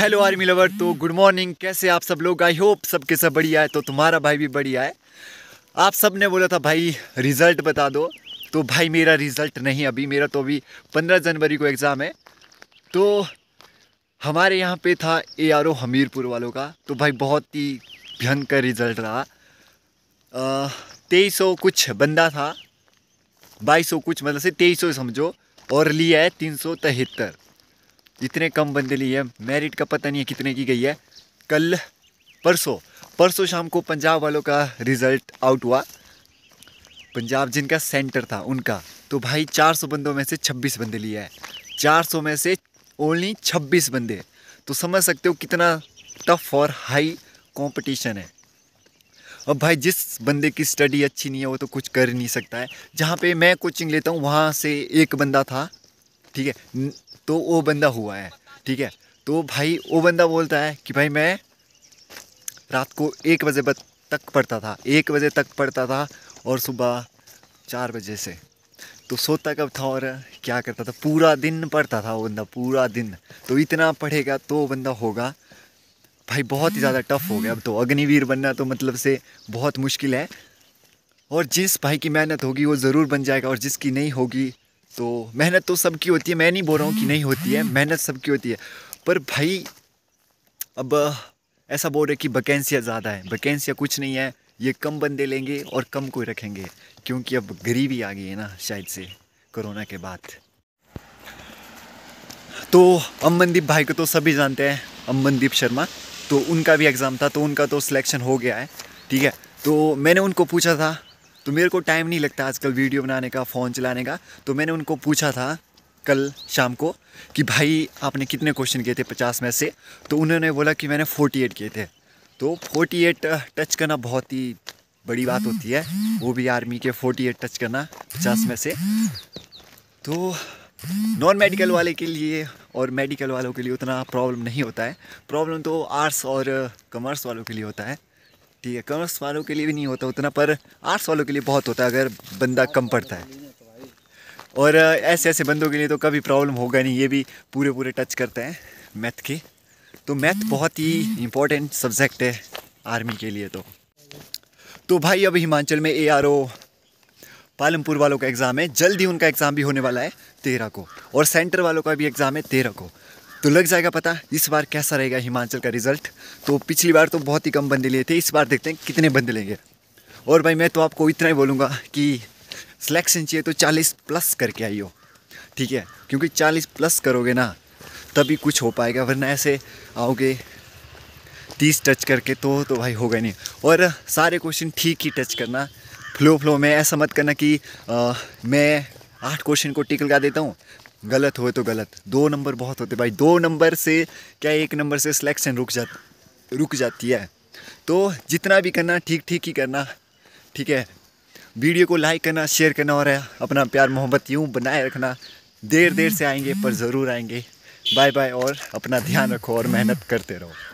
hello army lover तो good morning कैसे आप सब लोग आई होप सबके सब बढ़िया है तो तुम्हारा भाई भी बढ़िया है आप सब ने बोला था भाई रिज़ल्ट बता दो तो भाई मेरा रिज़ल्ट नहीं अभी मेरा तो अभी पंद्रह जनवरी को एग्ज़ाम है तो हमारे यहाँ पे था ए आर ओ हमीरपुर वालों का तो भाई बहुत ही भयंकर रिज़ल्ट रहा तेईस कुछ बंदा था बाईस सौ कुछ मतलब से तेईस सौ समझो और लिया है तीन सौ तिहत्तर इतने कम बंदे लिए हैं मेरिट का पता नहीं है कितने की गई है कल परसों परसों शाम को पंजाब वालों का रिज़ल्ट आउट हुआ पंजाब जिनका सेंटर था उनका तो भाई 400 बंदों में से 26 बंदे लिए हैं 400 में से ओनली 26 बंदे तो समझ सकते हो कितना टफ और हाई कंपटीशन है अब भाई जिस बंदे की स्टडी अच्छी नहीं है वो तो कुछ कर नहीं सकता है जहाँ पे मैं कोचिंग लेता हूँ वहाँ से एक बंदा था ठीक है तो वो बंदा हुआ है ठीक है तो भाई वो बंदा बोलता है कि भाई मैं रात को एक बजे तक पढ़ता था एक बजे तक पढ़ता था और सुबह चार बजे से तो सोता कब था और क्या करता था पूरा दिन पढ़ता था वो बंदा पूरा दिन तो इतना पढ़ेगा तो वो बंदा होगा भाई बहुत ही ज़्यादा टफ हो गया अब तो अग्निवीर बनना तो मतलब से बहुत मुश्किल है और जिस भाई की मेहनत होगी वो ज़रूर बन जाएगा और जिसकी नहीं होगी तो मेहनत तो सबकी होती है मैं नहीं बोल रहा हूँ कि नहीं होती है मेहनत सबकी होती है पर भाई अब ऐसा बोल रहे कि वैकेंसियाँ ज़्यादा है वैकेंसियाँ कुछ नहीं है ये कम बंदे लेंगे और कम कोई रखेंगे क्योंकि अब गरीबी आ गई है ना शायद से कोरोना के बाद तो अमनदीप भाई को तो सभी जानते हैं अमनदीप शर्मा तो उनका भी एग्ज़ाम था तो उनका तो सिलेक्शन हो गया है ठीक है तो मैंने उनको पूछा था तो मेरे को टाइम नहीं लगता आजकल वीडियो बनाने का फ़ोन चलाने का तो मैंने उनको पूछा था कल शाम को कि भाई आपने कितने क्वेश्चन किए थे पचास में से तो उन्होंने बोला कि मैंने फोर्टी एट किए थे तो फोर्टी एट टच करना बहुत ही बड़ी बात होती है वो भी आर्मी के फोर्टी एट टच करना पचास में से तो नॉन मेडिकल वाले के लिए और मेडिकल वालों के लिए उतना प्रॉब्लम नहीं होता है प्रॉब्लम तो आर्ट्स और कॉमर्स वालों के लिए होता है ठीक है कॉमर्स वालों के लिए भी नहीं होता उतना पर आर्ट्स वालों के लिए बहुत होता है अगर बंदा कम पढ़ता है और ऐसे ऐसे बंदों के लिए तो कभी प्रॉब्लम होगा नहीं ये भी पूरे पूरे टच करते हैं मैथ के तो मैथ बहुत ही इम्पोर्टेंट सब्जेक्ट है आर्मी के लिए तो तो भाई अब हिमाचल में ए आर ओ पालमपुर वालों का एग्ज़ाम है जल्दी उनका एग्ज़ाम भी होने वाला है तेरह को और सेंटर वालों का भी एग्ज़ाम है तेरह को तो लग जाएगा पता इस बार कैसा रहेगा हिमाचल का रिजल्ट तो पिछली बार तो बहुत ही कम बंदे लिए थे इस बार देखते हैं कितने बंदे लेंगे और भाई मैं तो आपको इतना ही बोलूँगा कि सिलेक्शन चाहिए तो 40 प्लस करके आइयो ठीक है क्योंकि 40 प्लस करोगे ना तभी कुछ हो पाएगा वरना ऐसे आओगे तीस टच करके तो तो भाई होगा नहीं और सारे क्वेश्चन ठीक ही टच करना फ्लो फ्लो में ऐसा मत करना कि आ, मैं आठ क्वेश्चन को टिक लगा देता हूँ गलत हो तो गलत दो नंबर बहुत होते भाई दो नंबर से क्या एक नंबर से सिलेक्शन रुक जा रुक जाती है तो जितना भी करना ठीक ठीक ही करना ठीक है वीडियो को लाइक करना शेयर करना और अपना प्यार मोहब्बत यूँ बनाए रखना देर देर से आएंगे पर ज़रूर आएंगे बाय बाय और अपना ध्यान रखो और मेहनत करते रहो